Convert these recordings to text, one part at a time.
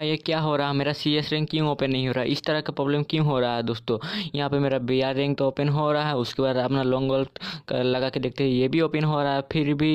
भाई ये क्या हो रहा है मेरा सी एस रैंक क्यों ओपन नहीं हो रहा है इस तरह का प्रॉब्लम क्यों हो रहा है दोस्तों यहाँ पे मेरा बी आर रैंक तो ओपन हो रहा है उसके बाद अपना लॉन्ग गोल लगा के देखते हैं ये भी ओपन हो रहा है फिर भी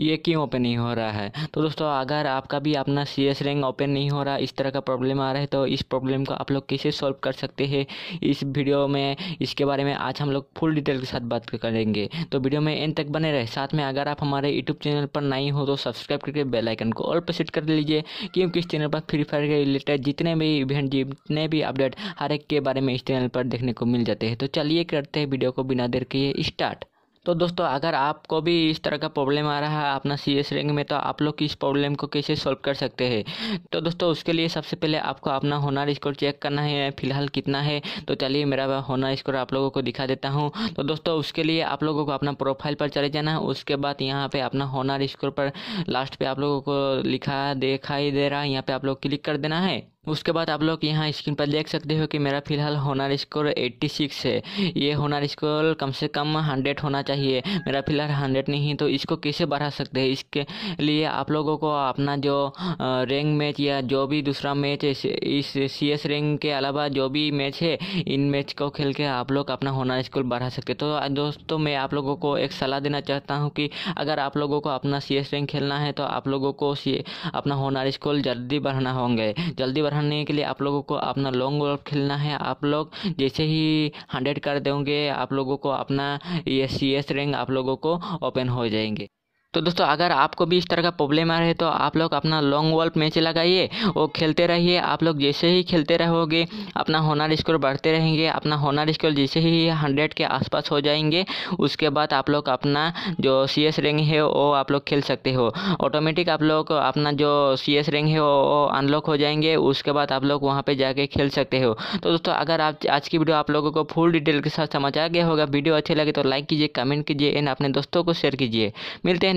ये क्यों ओपन नहीं हो रहा है तो दोस्तों अगर आपका भी अपना सी एस रैंक ओपन नहीं हो रहा इस तरह का प्रॉब्लम आ रहा है तो इस प्रॉब्लम को आप लोग कैसे सॉल्व कर सकते हैं इस वीडियो में इसके बारे में आज हम लोग फुल डिटेल के साथ बात करेंगे तो वीडियो में एंड तक बने रहे साथ में अगर आप हमारे यूट्यूब चैनल पर नहीं हो तो सब्सक्राइब करके बेलाइकन को ऑल पर सेट कर लीजिए क्योंकि इस चैनल पर फ्री फायर के रिलेटेड जितने भी इवेंट जितने भी अपडेट हर एक के बारे में इस चैनल पर देखने को मिल जाते हैं तो चलिए करते हैं वीडियो को बिना देर के स्टार्ट तो दोस्तों अगर आपको भी इस तरह का प्रॉब्लम आ रहा है अपना सी एस रैंक में तो आप लोग इस प्रॉब्लम को कैसे सॉल्व कर सकते हैं तो दोस्तों उसके लिए सबसे पहले आपको अपना होनर स्कोर चेक करना है फिलहाल कितना है तो चलिए मेरा होनर स्कोर आप लोगों को दिखा देता हूँ तो दोस्तों उसके लिए आप लोगों को अपना प्रोफाइल पर चले जाना है उसके बाद यहाँ पर अपना होनर स्कोर पर लास्ट पर आप लोगों को लिखा दिखाई दे रहा है यहाँ पर आप लोग क्लिक कर देना है उसके बाद आप लोग यहाँ स्क्रीन पर देख सकते हो कि मेरा फिलहाल होनर स्कोर 86 है ये होनर स्कोर कम से कम 100 होना चाहिए मेरा फिलहाल 100 नहीं है तो इसको कैसे बढ़ा सकते हैं इसके लिए आप लोगों को अपना जो रैंक मैच या जो भी दूसरा मैच है इस सी एस रैंक के अलावा जो भी मैच है इन मैच को खेल के आप लोग अपना होनर स्कोर बढ़ा सकते तो दोस्तों मैं आप लोगों को एक सलाह देना चाहता हूँ कि अगर आप लोगों को अपना सी एस रैंक खेलना है तो आप लोगों को अपना होनर स्कोर जल्दी बढ़ाना होंगे जल्दी बढ़ाने के लिए आप लोगों को अपना लॉन्ग गोल्फ खेलना है आप लोग जैसे ही हंड्रेड कर देंगे आप लोगों को अपना ये सी एस रैंक आप लोगों को ओपन हो जाएंगे तो दोस्तों अगर आपको भी इस तरह का प्रॉब्लम आ रहा है तो आप लोग अपना लॉन्ग वॉल्प मैच लगाइए और खेलते रहिए आप लोग जैसे ही खेलते रहोगे अपना होनर स्कोर बढ़ते रहेंगे अपना होनर स्कोर जैसे ही हंड्रेड के आसपास हो जाएंगे उसके बाद आप लोग अपना जो सी एस रैंक है वो आप लोग खेल सकते हो ऑटोमेटिक आप लोग अपना जो सी एस रैंक है वो अनलॉक हो जाएंगे उसके बाद आप लोग वहाँ पर जाके खेल सकते हो तो दोस्तों अगर आप आज की वीडियो आप लोगों को फुल डिटेल के साथ समझ आ गया होगा वीडियो अच्छी लगे तो लाइक कीजिए कमेंट कीजिए एंड अपने दोस्तों को शेयर कीजिए मिलते हैं